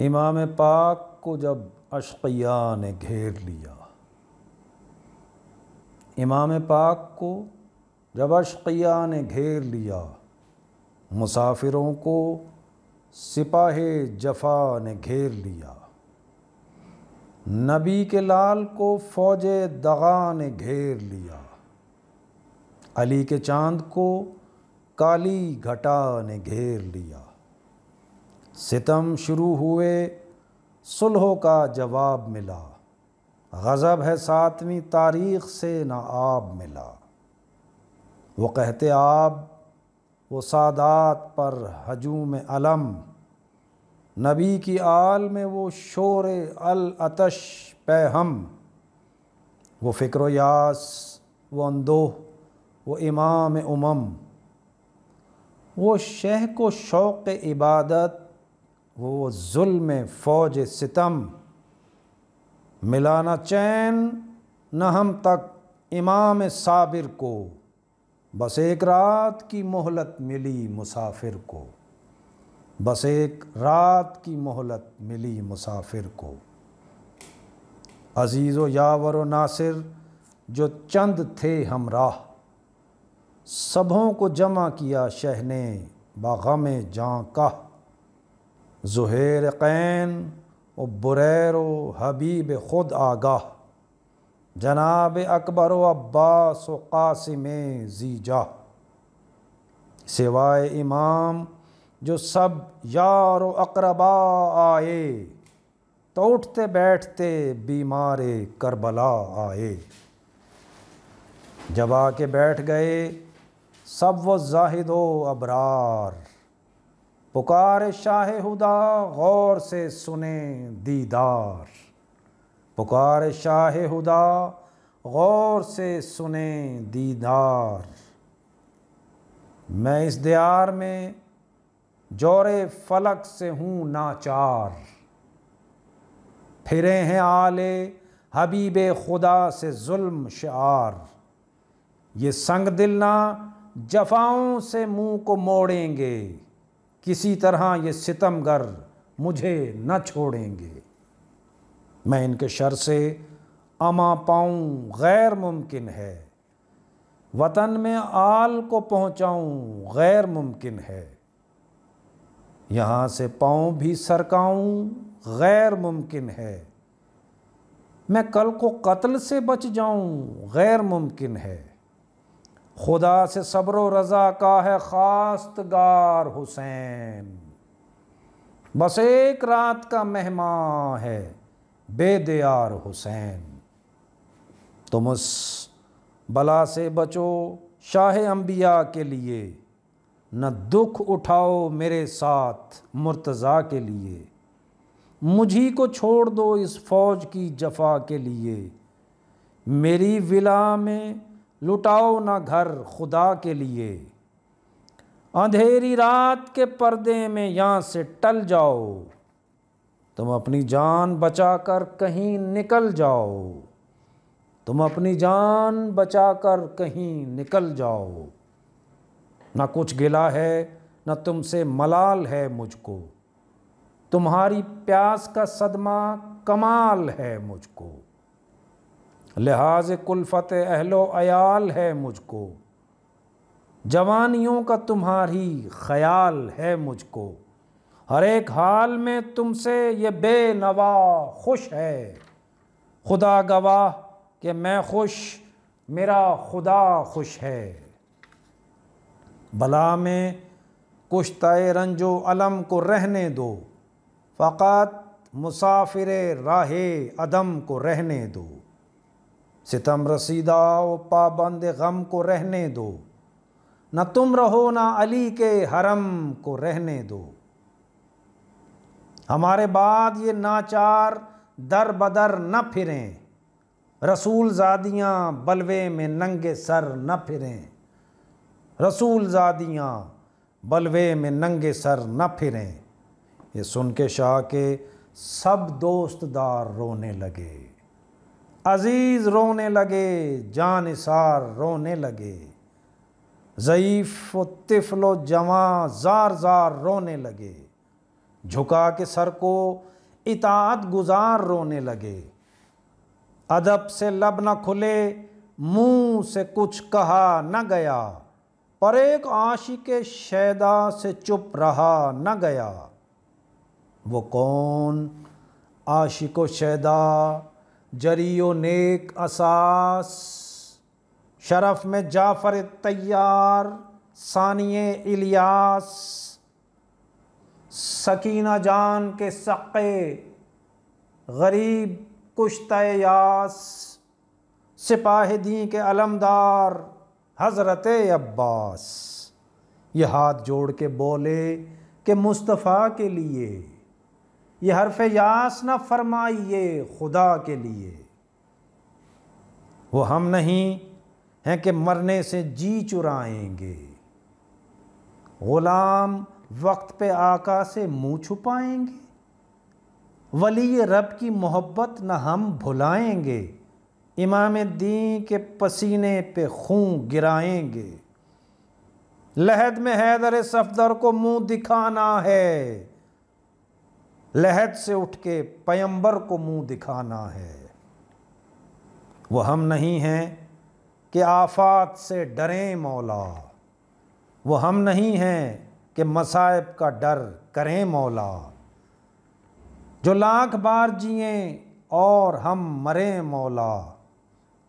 इमाम पाक को जब अशकिया ने घेर लिया इमाम पाक को जब अशकिया ने घेर लिया मुसाफिरों को सिपाह जफा ने घेर लिया नबी के लाल को फौज दगा ने घेर लिया अली के चांद को काली घटा ने घेर लिया सितम शुरू हुए सुलह का जवाब मिला गज़ब है सातवीं तारीख से ना आब मिला वो कहते आब वो सादात पर हजूम अलम नबी की आल में वो शोर अल अतश पैहम वो फ़िक्र यास वो अंदोह वो इमाम उमम वो शह को शौक़ इबादत वो जुल्म फौज सितम मिलाना चैन न हम तक इमाम साबिर को बस एक रात की मोहलत मिली मुसाफिर को बस एक रात की मोहलत मिली मुसाफिर को अजीज़ व यावर व नासिर जो चंद थे हमराह सबों को जमा किया शहने बाग़म जहाँ का जहैर कैन व बुरैर व हबीब ख़ुद आगाह जनाब अकबर व अब्बास व कासिम जीजा सिवाय इमाम जो सब यार अकरबा आए तो उठते बैठते बीमार करबला आए जब आके बैठ गए सब वो जाहिद व अबरार पुकार शाह हुदा गौर से सुने दीदार पुकार शाह हुदा गौर से सुने दीदार मैं इस दियार में जोर फलक से हूँ नाचार फिरे हैं आले हबीब खुदा से जुल्म शार ये संग दिल ना जफाओं से मुँह को मोड़ेंगे किसी तरह ये सितमगर मुझे न छोड़ेंगे मैं इनके शर से अमा पाऊँ गैर मुमकिन है वतन में आल को पहुँचाऊँ गैर मुमकिन है यहाँ से पाँव भी सरकाऊँ गैर मुमकिन है मैं कल को कत्ल से बच जाऊँ गैर मुमकिन है खुदा से सब्र रज़ा का है खास्तगार हुसैन बस एक रात का मेहमान है बेदयार हुसैन तुम उस बला से बचो शाह अंबिया के लिए न दुख उठाओ मेरे साथ मुर्तज़ा के लिए मुझी को छोड़ दो इस फौज की जफा के लिए मेरी विला में लुटाओ ना घर खुदा के लिए अंधेरी रात के पर्दे में यहाँ से टल जाओ तुम अपनी जान बचाकर कहीं निकल जाओ तुम अपनी जान बचाकर कहीं निकल जाओ ना कुछ गिला है ना तुमसे मलाल है मुझको तुम्हारी प्यास का सदमा कमाल है मुझको लिहाज कुलफ़त अहलो अयाल है मुझको जवानियों का तुम्हारी ख्याल है मुझको हर एक हाल में तुमसे ये बेनवा खुश है खुदा गवाह कि मैं खुश मेरा खुदा खुश है भला में कुश्तः रंजो अलम को रहने दो फ़क़त मुसाफिर राह अदम को रहने दो सितम रसीदा व पाबंद गम को रहने दो न तुम रहो ना अली के हरम को रहने दो हमारे बाद ये नाचार दर बदर न फिरें रसूल जादियाँ बलवे में नंगे सर न फिरें रसूल जादियाँ बलवे में नंगे सर न फिरें ये सुन के शाह के सब दोस्तदार रोने लगे अजीज़ रोने लगे जान सार रोने लगे ज़यीफ़ व तिफल जमा ज़ार ज़ार रोने लगे झुका के सर को इतात गुजार रोने लगे अदब से लब न खुले मुंह से कुछ कहा न गया पर एक आशी के शैदा से चुप रहा न गया वो कौन आशिको शैदा जरियो नेक असास शरफ में जाफ़र तैयार सानिय इलियास सकीना जान के सक़े गरीब कुश्त यास सिपाह दी के अलमदार हज़रत अब्बास ये हाथ जोड़ के बोले कि मुस्तफ़ा के लिए ये हरफ यास ना फरमाइए खुदा के लिए वो हम नहीं हैं कि मरने से जी चुराएंगे ग़ुलाम वक्त पे आका से मुंह छुपाएंगे वली रब की मोहब्बत न हम भुलाएंगे इमाम दीन के पसीने पे खून गिराएंगे लहद में हैदर सफदर को मुंह दिखाना है लहद से उठ के पयंबर को मुंह दिखाना है वो हम नहीं हैं कि आफात से डरें मौला वो हम नहीं हैं कि मसायब का डर करें मौला जो लाख बार जिए और हम मरें मौला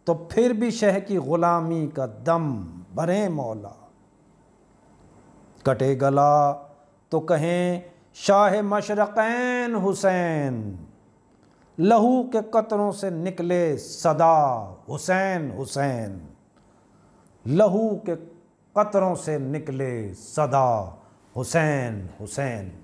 तो फिर भी शह की ग़ुलामी का दम भरें मौला कटे गला तो कहें शाह मशरक़ैन हुसैन लहू के कतरों से निकले सदा हुसैन हुसैन लहू के कतरों से निकले सदा हुसैन हुसैन